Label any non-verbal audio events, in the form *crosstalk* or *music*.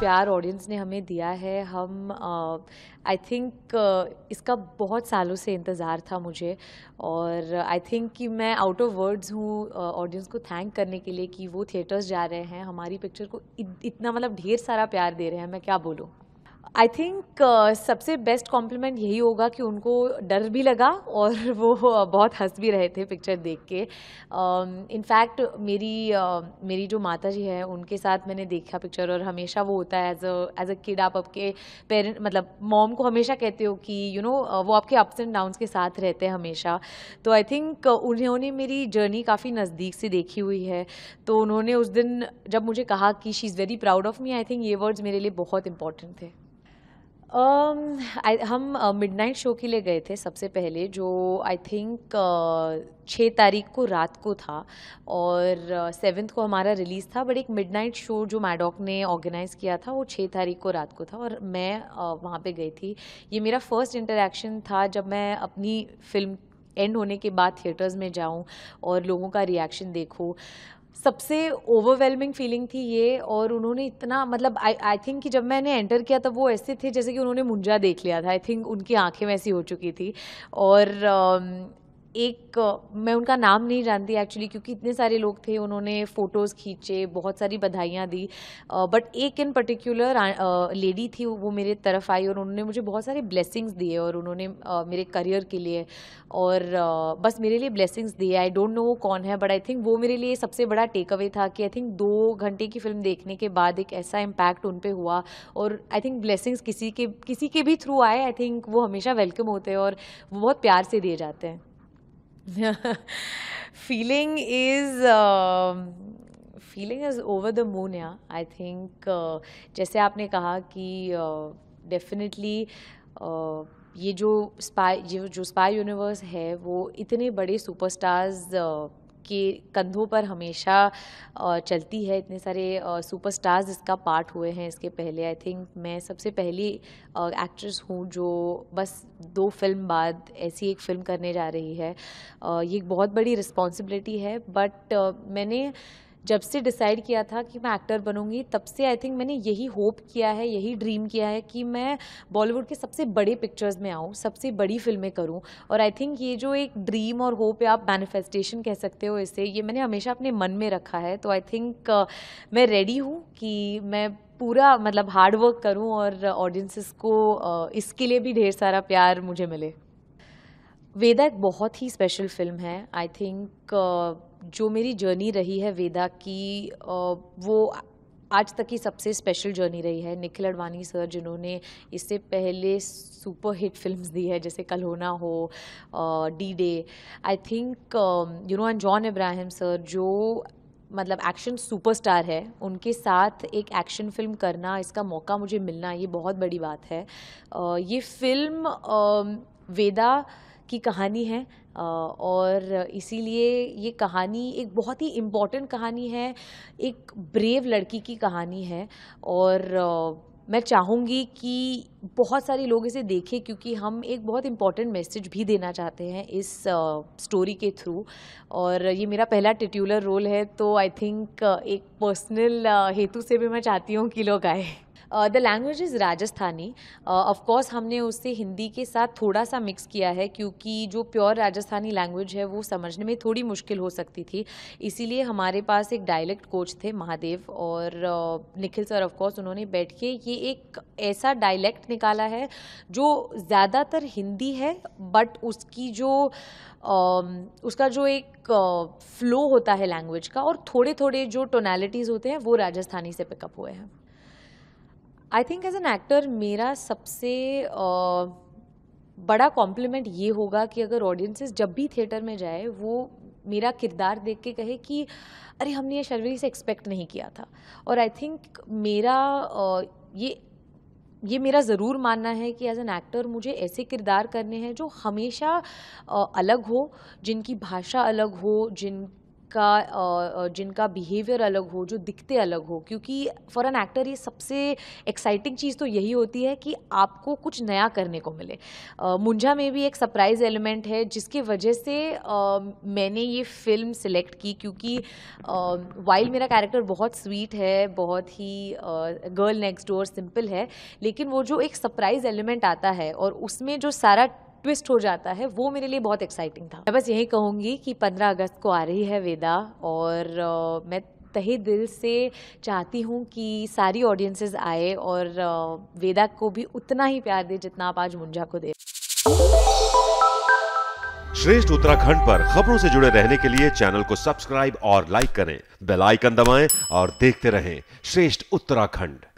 प्यार ऑडियंस ने हमें दिया है हम आई uh, थिंक uh, इसका बहुत सालों से इंतज़ार था मुझे और आई थिंक कि मैं आउट ऑफ वर्ड्स हूँ ऑडियंस को थैंक करने के लिए कि वो थिएटर्स जा रहे हैं हमारी पिक्चर को इत, इतना मतलब ढेर सारा प्यार दे रहे हैं मैं क्या बोलूँ आई थिंक uh, सबसे बेस्ट कॉम्प्लीमेंट यही होगा कि उनको डर भी लगा और *laughs* वो बहुत हंस भी रहे थे पिक्चर देख के इनफैक्ट um, uh, मेरी uh, मेरी जो माता जी है उनके साथ मैंने देखा पिक्चर और हमेशा वो होता है as a as a kid आप आपके पेरेंट मतलब मॉम को हमेशा कहते हो कि यू you नो know, वो आपके अप्स एंड डाउन्स के साथ रहते हैं हमेशा तो आई थिंक उन्होंने मेरी जर्नी काफ़ी नज़दीक से देखी हुई है तो उन्होंने उस दिन जब मुझे कहा कि she is very proud of me I think ये वर्ड्स मेरे लिए बहुत इंपॉर्टेंट थे Um, I, हम मिड uh, शो के लिए गए थे सबसे पहले जो आई थिंक छः तारीख को रात को था और सेवन्थ uh, को हमारा रिलीज़ था बट एक मिड शो जो मैडॉक ने ऑर्गेनाइज़ किया था वो छः तारीख को रात को था और मैं uh, वहाँ पे गई थी ये मेरा फर्स्ट इंटरेक्शन था जब मैं अपनी फिल्म एंड होने के बाद थिएटर्स में जाऊँ और लोगों का रिएक्शन देखूँ सबसे ओवरवेलमिंग फीलिंग थी ये और उन्होंने इतना मतलब आई आई थिंक कि जब मैंने एंटर किया तब वो ऐसे थे जैसे कि उन्होंने मुंजा देख लिया था आई थिंक उनकी आंखें वैसी हो चुकी थी और um, एक मैं उनका नाम नहीं जानती एक्चुअली क्योंकि इतने सारे लोग थे उन्होंने फ़ोटोज़ खींचे बहुत सारी बधाइयाँ दी बट एक इन पर्टिकुलर लेडी थी वो मेरे तरफ आई और उन्होंने मुझे बहुत सारे ब्लेसिंग्स दिए और उन्होंने मेरे करियर के लिए और बस मेरे लिए ब्लेसिंग्स दिए आई डोंट नो वो कौन है बट आई थिंक वो मेरे लिए सबसे बड़ा टेक अवे था कि आई थिंक दो घंटे की फिल्म देखने के बाद एक ऐसा इम्पैक्ट उन पर हुआ और आई थिंक ब्लेसिंग्स किसी के किसी के भी थ्रू आए आई थिंक वो हमेशा वेलकम होते हैं और वो बहुत प्यार से दिए जाते हैं feeling is um, feeling is over the moon yeah i think uh, जैसे आपने कहा कि डेफिनेटली uh, uh, ये जो स्पाई ये जो स्पाई यूनिवर्स है वो इतने बड़े सुपरस्टार्स uh, के कंधों पर हमेशा चलती है इतने सारे सुपरस्टार्स इसका पार्ट हुए हैं इसके पहले आई थिंक मैं सबसे पहली एक्ट्रेस हूँ जो बस दो फिल्म बाद ऐसी एक फिल्म करने जा रही है ये एक बहुत बड़ी रिस्पॉन्सिबिलिटी है बट मैंने जब से डिसाइड किया था कि मैं एक्टर बनूंगी तब से आई थिंक मैंने यही होप किया है यही ड्रीम किया है कि मैं बॉलीवुड के सबसे बड़े पिक्चर्स में आऊँ सबसे बड़ी फिल्में करूँ और आई थिंक ये जो एक ड्रीम और होप है आप मैनिफेस्टेशन कह सकते हो इसे ये मैंने हमेशा अपने मन में रखा है तो आई थिंक uh, मैं रेडी हूँ कि मैं पूरा मतलब हार्डवर्क करूँ और ऑडियंसिस को uh, इसके लिए भी ढेर सारा प्यार मुझे मिले वेदा एक बहुत ही स्पेशल फिल्म है आई थिंक uh, जो मेरी जर्नी रही है वेदा की uh, वो आज तक की सबसे स्पेशल जर्नी रही है निखिल अडवाणी सर जिन्होंने इससे पहले सुपर हिट फिल्म्स दी है जैसे कल होना हो D day I think you know and John Abraham sir जो मतलब एक्शन सुपरस्टार है उनके साथ एक एक्शन फिल्म करना इसका मौका मुझे मिलना ये बहुत बड़ी बात है uh, ये फिल्म uh, um, वेदा की कहानी है और इसीलिए ये कहानी एक बहुत ही इम्पॉर्टेंट कहानी है एक ब्रेव लड़की की कहानी है और मैं चाहूँगी कि बहुत सारे लोग इसे देखें क्योंकि हम एक बहुत इम्पॉर्टेंट मैसेज भी देना चाहते हैं इस स्टोरी के थ्रू और ये मेरा पहला टिट्यूलर रोल है तो आई थिंक एक पर्सनल हेतु से भी मैं चाहती हूँ कि लोग आए the language is Rajasthani of course हमने उससे हिंदी के साथ थोड़ा सा मिक्स किया है क्योंकि जो प्योर राजस्थानी लैंग्वेज है वो समझने में थोड़ी मुश्किल हो सकती थी इसीलिए हमारे पास एक डायलेक्ट कोच थे महादेव और uh, निखिल सर ऑफकोर्स उन्होंने बैठ के ये एक ऐसा डायलेक्ट निकाला है जो ज़्यादातर हिंदी है बट उसकी जो um, उसका जो एक फ्लो uh, होता है लैंग्वेज का और थोड़े थोड़े जो टोनैलिटीज़ होते हैं वो राजस्थानी से पिकअप हुए हैं I think as an actor मेरा सबसे uh, बड़ा कॉम्प्लीमेंट ये होगा कि अगर ऑडियंसेस जब भी थिएटर में जाए वो मेरा किरदार देख के कहे कि अरे हमने ये शर्वरी से एक्सपेक्ट नहीं किया था और आई थिंक मेरा ये ये मेरा ज़रूर मानना है कि एज एन एक्टर मुझे ऐसे किरदार करने हैं जो हमेशा अलग हो जिनकी भाषा अलग हो जिन जिनका जिनका बिहेवियर अलग हो जो दिखते अलग हो क्योंकि फॉर एन एक्टर ये सबसे एक्साइटिंग चीज़ तो यही होती है कि आपको कुछ नया करने को मिले मुंझा में भी एक सरप्राइज एलिमेंट है जिसके वजह से मैंने ये फिल्म सिलेक्ट की क्योंकि वाइल्ड मेरा कैरेक्टर बहुत स्वीट है बहुत ही गर्ल नेक्स्ट डोर सिंपल है लेकिन वो जो एक सरप्राइज एलिमेंट आता है और उसमें जो सारा ट्विस्ट हो जाता है वो मेरे लिए बहुत एक्साइटिंग था मैं बस यही कहूँगी कि 15 अगस्त को आ रही है वेदा और मैं तहे दिल से चाहती हूँ कि सारी ऑडियंसेस आए और वेदा को भी उतना ही प्यार दे जितना आप आज मुंजा को दे श्रेष्ठ उत्तराखंड पर खबरों से जुड़े रहने के लिए चैनल को सब्सक्राइब और लाइक करें बेल आइकन दबाएं और देखते रहें श्रेष्ठ उत्तराखंड